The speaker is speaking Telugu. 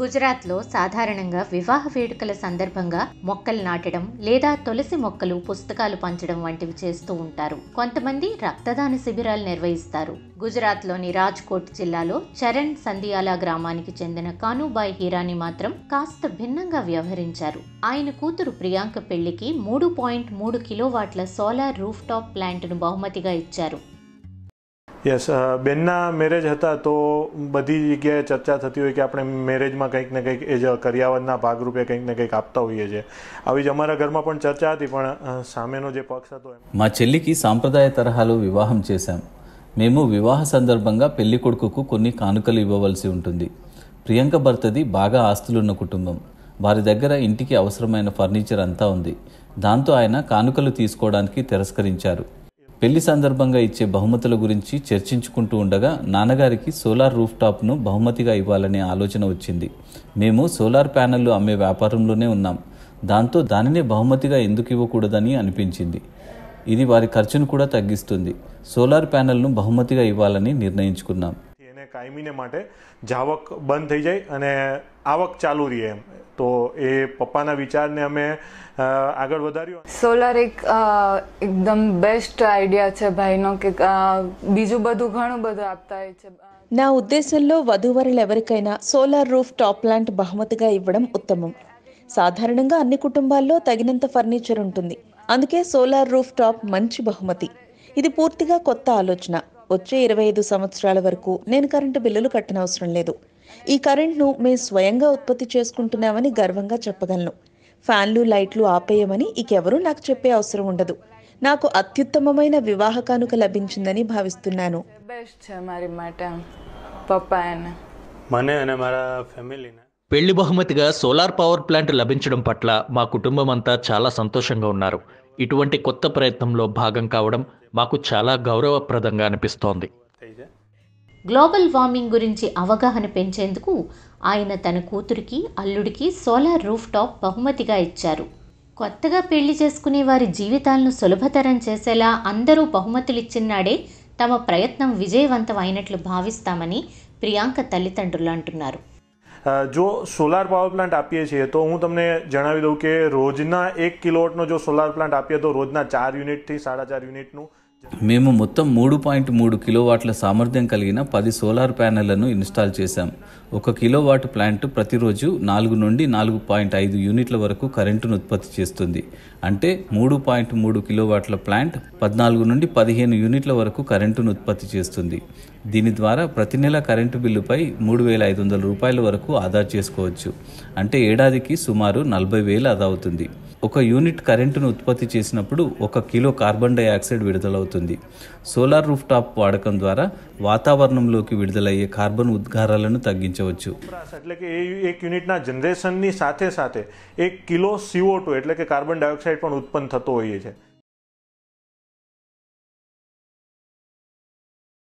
గుజరాత్లో సాధారణంగా వివాహ వేడుకల సందర్భంగా మొక్కలు నాటడం లేదా తులసి మొక్కలు పుస్తకాలు పంచడం వంటివి చేస్తూ ఉంటారు కొంతమంది రక్తదాన శిబిరాలు నిర్వహిస్తారు గుజరాత్లోని రాజ్కోట్ జిల్లాలో చరణ్ సందియాల గ్రామానికి చెందిన కానుబాయ్ హీరాని మాత్రం కాస్త భిన్నంగా వ్యవహరించారు ఆయన కూతురు ప్రియాంక పెళ్లికి మూడు పాయింట్ మూడు కిలోవాట్ల సోలార్ రూఫ్ టాప్ ప్లాంట్ను బహుమతిగా ఇచ్చారు યસ uh, બેનના મેરેજ હતા તો બધી જગ્યાએ ચર્ચા થતી હોય કે આપણે મેરેજમાં કંઈક ને કંઈક એ જ કર્યાવરના ભાગરૂપે કંઈક ને કંઈક આપતા હોઈએ છીએ આવી જ અમારા ઘરમાં પણ ચર્ચા હતી પણ સામેનો જે પક્ષ હતો మా చెల్లికి సాంప్రదాయ తరహాలో వివాహం చేశాం మేము వివాహ సందర్భంగా పెళ్లి కొడుకుకు కొన్ని కానుకలు ఇవ్వవలసి ఉంటుంది ప్రియాంక భర్తది బాగా ఆస్తులున్న కుటుంబం వారి దగ్గర ఇంటికి అవసరమైన ఫర్నిచర్ అంతా ఉంది దాంతో ఆయన కానుకలు తీసుకోవడానికి తిరస్కరించారు పెళ్లి సందర్భంగా ఇచ్చే బహుమతుల గురించి చర్చించుకుంటూ ఉండగా నాన్నగారికి సోలార్ రూఫ్ టాప్ను బహుమతిగా ఇవ్వాలనే ఆలోచన వచ్చింది మేము సోలార్ ప్యానెల్లు అమ్మే వ్యాపారంలోనే ఉన్నాం దాంతో దానినే బహుమతిగా ఎందుకు ఇవ్వకూడదని అనిపించింది ఇది వారి ఖర్చును కూడా తగ్గిస్తుంది సోలార్ ప్యానెల్ను బహుమతిగా ఇవ్వాలని నిర్ణయించుకున్నాం કાયમીને માટે જાવક બંધ થઈ જાય અને આવક ચાલુ રહે એમ તો એ પપ્પાના વિચારને અમે આગળ વધાર્યો સોલાર એક એકદમ બેસ્ટ આઈડિયા છે ભાઈનો કે બીજું બધું ઘણું બધું આપતા હોય છે నా ఉద్దేశంలో వధూవరులు ఎవరికైనా సోలార్ రూఫ్ టాప్ ప్లాంట్ బహుమతిగా ఇవ్వడం ఉత్తమం సాధారణంగా అన్ని కుటుంబాల్లో తగినంత ఫర్నిచర్ ఉంటుంది అందుకే సోలార్ రూఫ్ టాప్ మంచి బహుమతి ఇది పూర్తిగా కొత్త ఆలోచన వచ్చే ఇరవై ఐదు సంవత్సరాల వరకు నేను కరెంటు బిల్లులు కట్టనవసరం లేదు ఈ కరెంట్ను మేము స్వయంగా ఉత్పత్తి చేసుకుంటున్నామని గర్వంగా చెప్పగలను ఫ్యాన్లు లైట్లు ఆపేయమని ఇకెవరూ నాకు చెప్పే అవసరం ఉండదు నాకు అత్యుత్తమమైన వివాహ కానుక లభించిందని భావిస్తున్నాను పెళ్లి బహుమతిగా సోలార్ పవర్ ప్లాంట్ లభించడం పట్ల మా కుటుంబం అంతా చాలా సంతోషంగా ఉన్నారు ఇటువంటి కొత్త ప్రయత్నంలో భాగం కావడం మాకు చాలా గౌరవప్రదంగా అనిపిస్తోంది గ్లోబల్ వార్మింగ్ గురించి అవగాహన పెంచేందుకు ఆయన తన కూతురికి అల్లుడికి సోలార్ రూఫ్ టాప్ బహుమతిగా ఇచ్చారు కొత్తగా పెళ్లి చేసుకునే వారి జీవితాలను సులభతరం చేసేలా అందరూ బహుమతులు ఇచ్చినాడే తమ ప్రయత్నం విజయవంతం అయినట్లు భావిస్తామని ప్రియాంక తల్లిదండ్రులు అంటున్నారు જો સોલાર પાવર પ્લાન્ટ આપીએ છીએ તો હું તમને જણાવી દઉં કે રોજના એક કિલોવોટનો જો સોલાર પ્લાન્ટ આપીએ તો રોજના ચાર યુનિટથી સાડા ચાર યુનિટનું మేము మొత్తం మూడు పాయింట్ మూడు కిలోవాట్ల సామర్థ్యం కలిగిన పది సోలార్ ప్యానెళ్లను ఇన్స్టాల్ చేశాం ఒక కిలోవాట్ ప్లాంట్ ప్రతిరోజు నాలుగు నుండి నాలుగు పాయింట్ ఐదు యూనిట్ల వరకు కరెంటును ఉత్పత్తి చేస్తుంది అంటే మూడు పాయింట్ మూడు కిలోవాట్ల ప్లాంట్ పద్నాలుగు నుండి పదిహేను యూనిట్ల వరకు కరెంటును ఉత్పత్తి చేస్తుంది దీని ద్వారా ప్రతి నెల కరెంటు బిల్లుపై మూడు వేల ఐదు వందల రూపాయల వరకు ఆదా చేసుకోవచ్చు అంటే ఏడాదికి సుమారు నలభై వేలు ఆదా అవుతుంది ఒక యూనిట్ కరెంటును ఉత్పత్తి చేసినప్పుడు ఒక కిలో కార్బన్ డైఆక్సైడ్ విడుదలవుతుంది అవుతుంది సోలార్ రూఫ్ టాప్ వాడకం ద్వారా వాతావరణంలోకి విడుదలయ్యే కార్బన్ ఉద్గారాలను తగ్గించవచ్చు એટલે કે એક યુનિટના જનરેશનની સાથે સાથે એક કિલો સીઓ એટલે કે કાર્બન ડાયોક્સાઇડ પણ ઉત્પન્ન થતો હોય છે